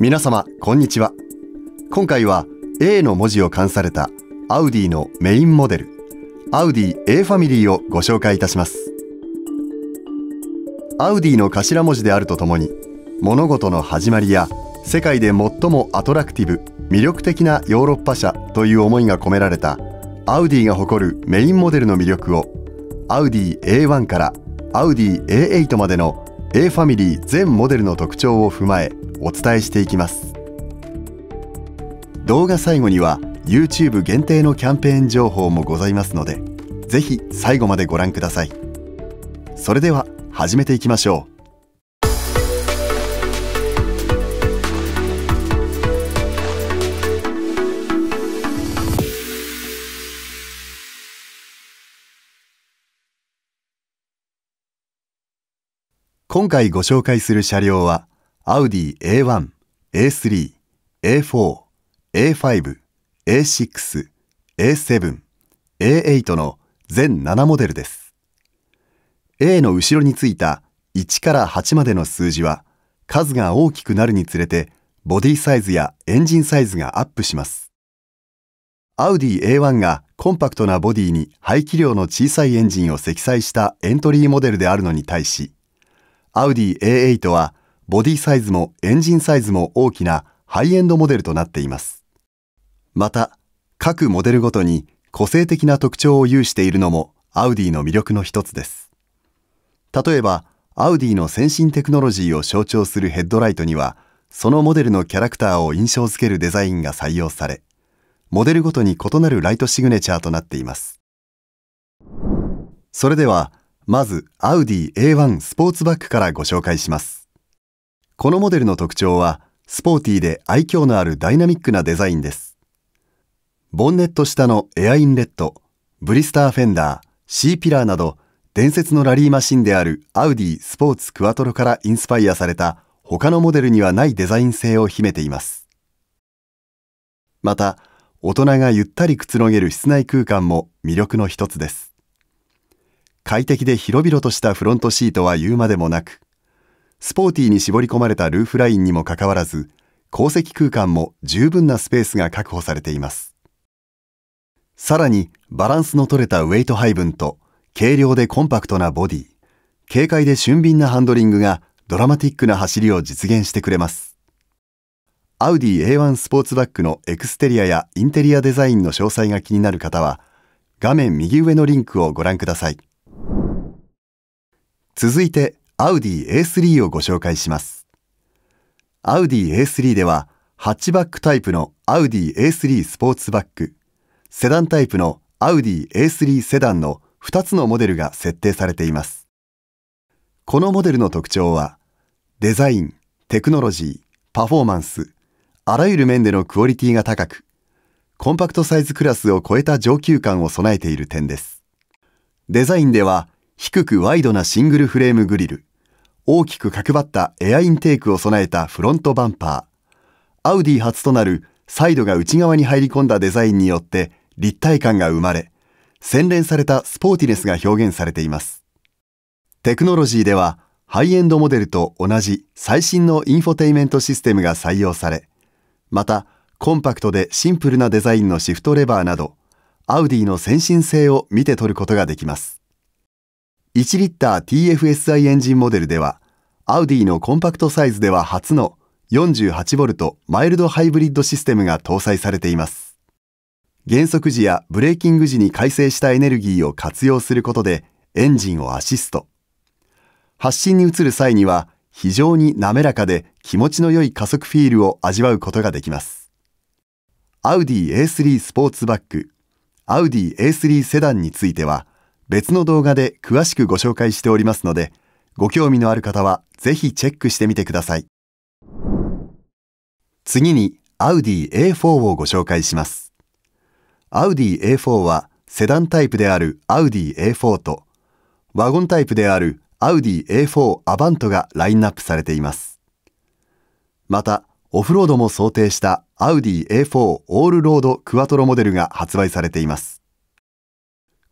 皆様こんにちは今回は A の文字を冠されたアウディのメインモデルアウディ A ファミリーをご紹介いたしますアウディの頭文字であるとともに物事の始まりや世界で最もアトラクティブ魅力的なヨーロッパ車という思いが込められたアウディが誇るメインモデルの魅力をアウディ A1 からアウディ A8 までの A ファミリー全モデルの特徴を踏まえお伝えしていきます動画最後には YouTube 限定のキャンペーン情報もございますのでぜひ最後までご覧くださいそれでは始めていきましょう今回ご紹介する車両は、アウディ A1、A3、A4、A5、A6、A7、A8 の全7モデルです。A の後ろについた1から8までの数字は、数が大きくなるにつれて、ボディサイズやエンジンサイズがアップします。アウディ A1 がコンパクトなボディに排気量の小さいエンジンを積載したエントリーモデルであるのに対し、アウディ A8 はボディサイズもエンジンサイズも大きなハイエンドモデルとなっています。また、各モデルごとに個性的な特徴を有しているのもアウディの魅力の一つです。例えば、アウディの先進テクノロジーを象徴するヘッドライトには、そのモデルのキャラクターを印象づけるデザインが採用され、モデルごとに異なるライトシグネチャーとなっています。それでは、まずアウディ A1 スポーツバッグからご紹介しますこのモデルの特徴はスポーティーで愛嬌のあるダイナミックなデザインですボンネット下のエアインレットブリスターフェンダー C ピラーなど伝説のラリーマシンであるアウディスポーツクワトロからインスパイアされた他のモデルにはないデザイン性を秘めていますまた大人がゆったりくつろげる室内空間も魅力の一つです快適で広々としたフロントシートは言うまでもなく、スポーティーに絞り込まれたルーフラインにもかかわらず、鉱石空間も十分なスペースが確保されています。さらに、バランスの取れたウェイト配分と、軽量でコンパクトなボディ、軽快で俊敏なハンドリングがドラマティックな走りを実現してくれます。アウディ A1 スポーツバッグのエクステリアやインテリアデザインの詳細が気になる方は、画面右上のリンクをご覧ください。続いてアウディ A3 をご紹介します。アウディ A3 ではハッチバックタイプのアウディ A3 スポーツバック、セダンタイプのアウディ A3 セダンの2つのモデルが設定されています。このモデルの特徴はデザイン、テクノロジー、パフォーマンス、あらゆる面でのクオリティが高く、コンパクトサイズクラスを超えた上級感を備えている点です。デザインでは低くワイドなシングルフレームグリル、大きく角張ったエアインテークを備えたフロントバンパー、アウディ初となるサイドが内側に入り込んだデザインによって立体感が生まれ、洗練されたスポーティネスが表現されています。テクノロジーでは、ハイエンドモデルと同じ最新のインフォテイメントシステムが採用され、また、コンパクトでシンプルなデザインのシフトレバーなど、アウディの先進性を見て取ることができます。1リッター TFSI エンジンモデルでは、アウディのコンパクトサイズでは初の 48V マイルドハイブリッドシステムが搭載されています。減速時やブレーキング時に改正したエネルギーを活用することでエンジンをアシスト。発進に移る際には非常に滑らかで気持ちの良い加速フィールを味わうことができます。アウディ A3 スポーツバック、アウディ A3 セダンについては別の動画で詳しくご紹介しておりますので、ご興味のある方はぜひチェックしてみてください。次に、アウディ A4 をご紹介します。アウディ A4 はセダンタイプであるアウディ A4 と、ワゴンタイプであるアウディ A4 アバントがラインナップされています。また、オフロードも想定したアウディ A4 オールロードクワトロモデルが発売されています。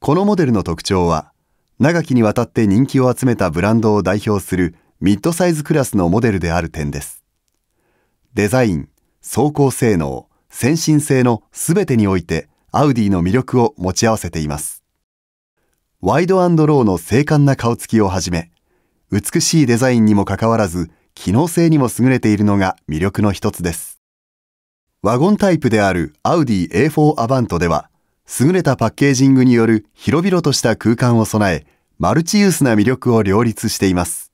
このモデルの特徴は、長きにわたって人気を集めたブランドを代表するミッドサイズクラスのモデルである点です。デザイン、走行性能、先進性の全てにおいて、アウディの魅力を持ち合わせています。ワイドローの精悍な顔つきをはじめ、美しいデザインにもかかわらず、機能性にも優れているのが魅力の一つです。ワゴンタイプであるアウディ A4 アバントでは、優れたパッケージングによる広々とした空間を備え、マルチユースな魅力を両立しています。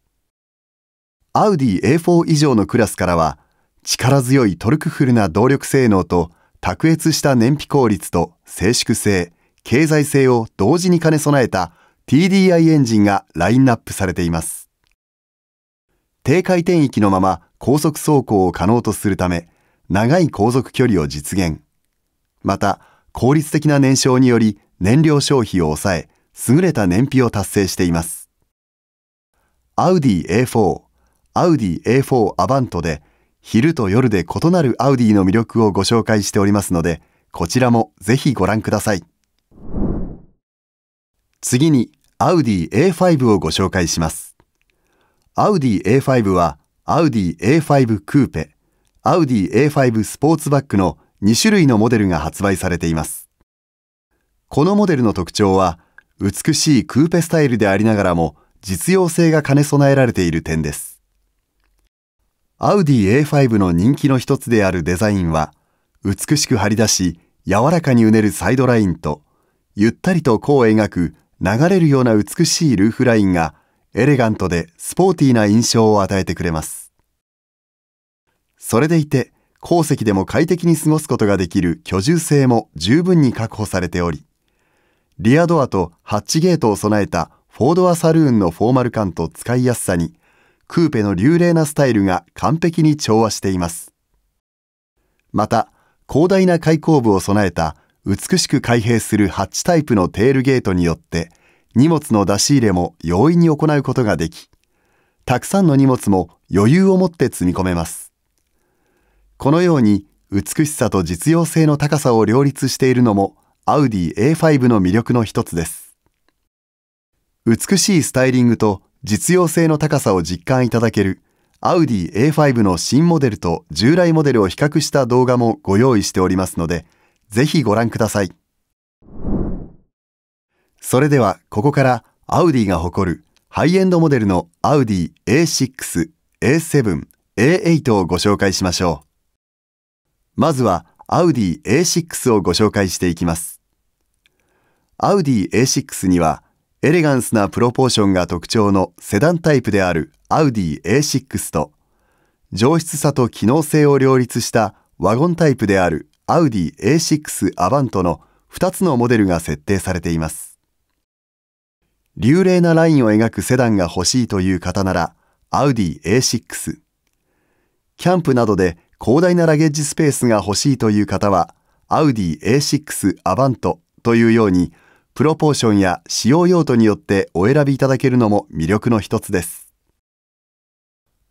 アウディ A4 以上のクラスからは、力強いトルクフルな動力性能と、卓越した燃費効率と静粛性、経済性を同時に兼ね備えた TDI エンジンがラインナップされています。低回転域のまま高速走行を可能とするため、長い航続距離を実現。また、効率的な燃焼により燃料消費を抑え、優れた燃費を達成しています。アウディ A4、アウディ A4 アバントで、昼と夜で異なるアウディの魅力をご紹介しておりますので、こちらもぜひご覧ください。次に、アウディ A5 をご紹介します。アウディ A5 は、アウディ A5 クーペ、アウディ A5 スポーツバッグの2種類のモデルが発売されています。このモデルの特徴は、美しいクーペスタイルでありながらも、実用性が兼ね備えられている点です。アウディ A5 の人気の一つであるデザインは、美しく張り出し、柔らかにうねるサイドラインと、ゆったりと弧を描く流れるような美しいルーフラインが、エレガントでスポーティーな印象を与えてくれます。それでいて、鉱石でも快適に過ごすことができる居住性も十分に確保されており、リアドアとハッチゲートを備えたフォードアサルーンのフォーマル感と使いやすさに、クーペの流麗なスタイルが完璧に調和しています。また、広大な開口部を備えた美しく開閉するハッチタイプのテールゲートによって、荷物の出し入れも容易に行うことができ、たくさんの荷物も余裕を持って積み込めます。このように美しさと実用性の高さを両立しているのもアウディ A5 の魅力の一つです。美しいスタイリングと実用性の高さを実感いただけるアウディ A5 の新モデルと従来モデルを比較した動画もご用意しておりますので、ぜひご覧ください。それではここからアウディが誇るハイエンドモデルのアウディ A6、A7、A8 をご紹介しましょう。まずはアウディ A6 をご紹介していきます。アウディ A6 にはエレガンスなプロポーションが特徴のセダンタイプであるアウディ A6 と上質さと機能性を両立したワゴンタイプであるアウディ A6 アバントの2つのモデルが設定されています。流麗なラインを描くセダンが欲しいという方ならアウディ A6 キャンプなどで広大なラゲッジスペースが欲しいという方は、アウディ A6 アバントというように、プロポーションや使用用途によってお選びいただけるのも魅力の一つです。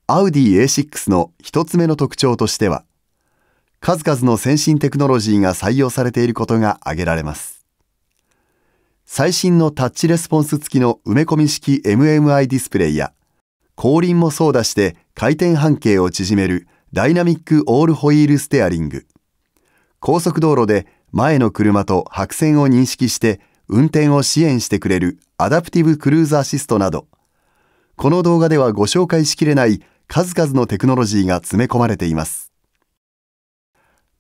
アウディ A6 の一つ目の特徴としては、数々の先進テクノロジーが採用されていることが挙げられます。最新のタッチレスポンス付きの埋め込み式 MMI ディスプレイや、後輪も操舵して回転半径を縮めるダイナミックオールホイールステアリング。高速道路で前の車と白線を認識して運転を支援してくれるアダプティブクルーズアシストなど、この動画ではご紹介しきれない数々のテクノロジーが詰め込まれています。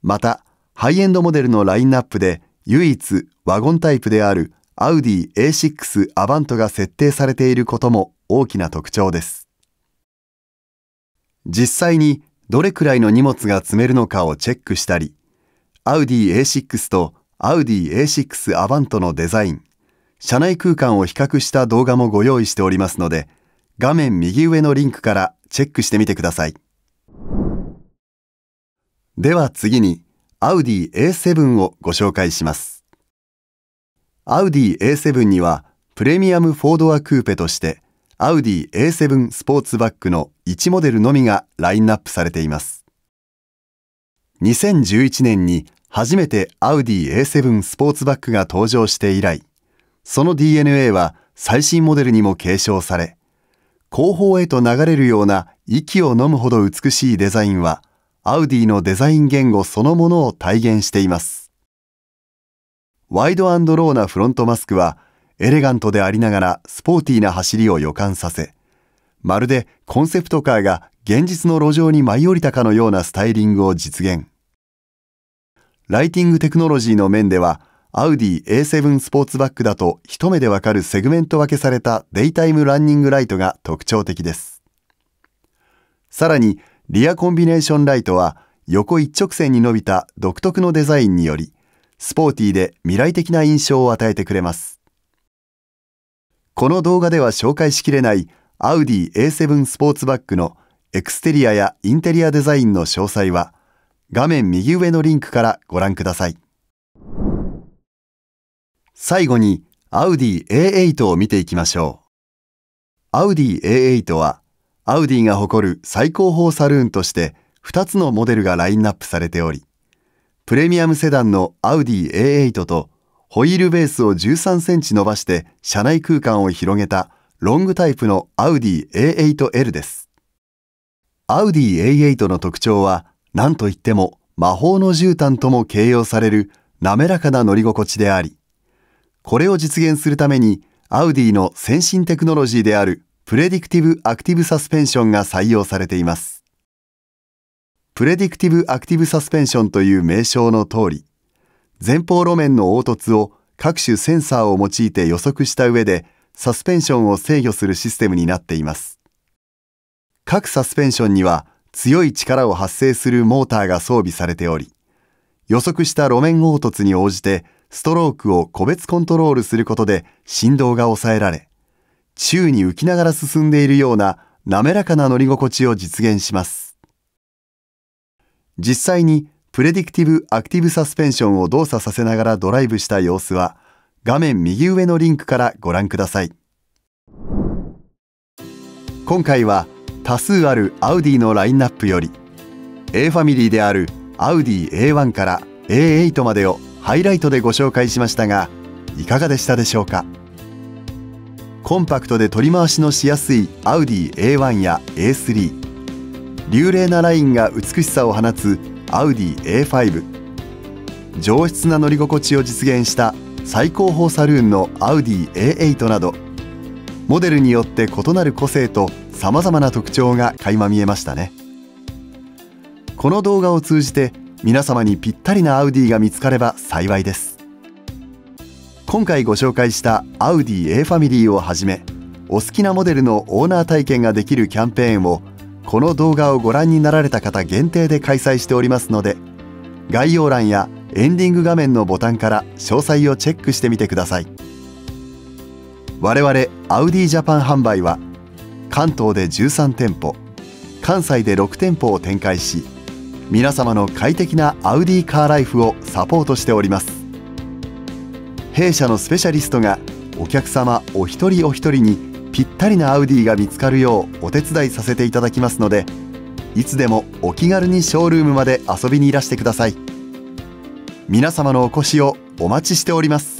また、ハイエンドモデルのラインナップで唯一ワゴンタイプであるアウディ A6 アバントが設定されていることも大きな特徴です。実際にどれくらいの荷物が積めるのかをチェックしたり、アウディ A6 とアウディ A6 アバントのデザイン、車内空間を比較した動画もご用意しておりますので、画面右上のリンクからチェックしてみてください。では次に、アウディ A7 をご紹介します。アウディ A7 には、プレミアム4ドアクーペとして、アウディ A7 スポーツバッグの1モデルのみがラインナップされています。2011年に初めてアウディ A7 スポーツバッグが登場して以来、その DNA は最新モデルにも継承され、後方へと流れるような息を呑むほど美しいデザインは、アウディのデザイン言語そのものを体現しています。ワイドローなフロントマスクは、エレガントでありながらスポーティーな走りを予感させ、まるでコンセプトカーが現実の路上に舞い降りたかのようなスタイリングを実現。ライティングテクノロジーの面では、アウディ A7 スポーツバッグだと一目でわかるセグメント分けされたデイタイムランニングライトが特徴的です。さらに、リアコンビネーションライトは横一直線に伸びた独特のデザインにより、スポーティーで未来的な印象を与えてくれます。この動画では紹介しきれないアウディ A7 スポーツバッグのエクステリアやインテリアデザインの詳細は画面右上のリンクからご覧ください。最後にアウディ A8 を見ていきましょう。アウディ A8 はアウディが誇る最高峰サルーンとして2つのモデルがラインナップされており、プレミアムセダンのアウディ A8 とホイールベースを13センチ伸ばして車内空間を広げたロングタイプのアウディ A8L です。アウディ A8 の特徴は何といっても魔法の絨毯とも形容される滑らかな乗り心地であり、これを実現するためにアウディの先進テクノロジーであるプレディクティブ・アクティブ・サスペンションが採用されています。プレディクティブ・アクティブ・サスペンションという名称の通り、前方路面の凹凸を各種センサーを用いて予測した上でサスペンションを制御するシステムになっています各サスペンションには強い力を発生するモーターが装備されており予測した路面凹凸に応じてストロークを個別コントロールすることで振動が抑えられ宙に浮きながら進んでいるような滑らかな乗り心地を実現します実際にプレディクティブ・アクティブ・サスペンションを動作させながらドライブした様子は画面右上のリンクからご覧ください今回は多数あるアウディのラインナップより A ファミリーであるアウディ A1 から A8 までをハイライトでご紹介しましたがいかがでしたでしょうかコンパクトで取り回しのしやすいアウディ A1 や A3 流麗なラインが美しさを放つアウディ A5 上質な乗り心地を実現した最高峰サルーンのアウディ A8 などモデルによって異なる個性とさまざまな特徴が垣間見えましたねこの動画を通じて皆様にぴったりなアウディが見つかれば幸いです今回ご紹介したアウディ A ファミリーをはじめお好きなモデルのオーナー体験ができるキャンペーンをこの動画をご覧になられた方限定で開催しておりますので概要欄やエンディング画面のボタンから詳細をチェックしてみてください我々アウディジャパン販売は関東で13店舗関西で6店舗を展開し皆様の快適なアウディカーライフをサポートしております弊社のスペシャリストがお客様お一人お一人にぴったりなアウディが見つかるようお手伝いさせていただきますのでいつでもお気軽にショールームまで遊びにいらしてください皆様のお越しをお待ちしております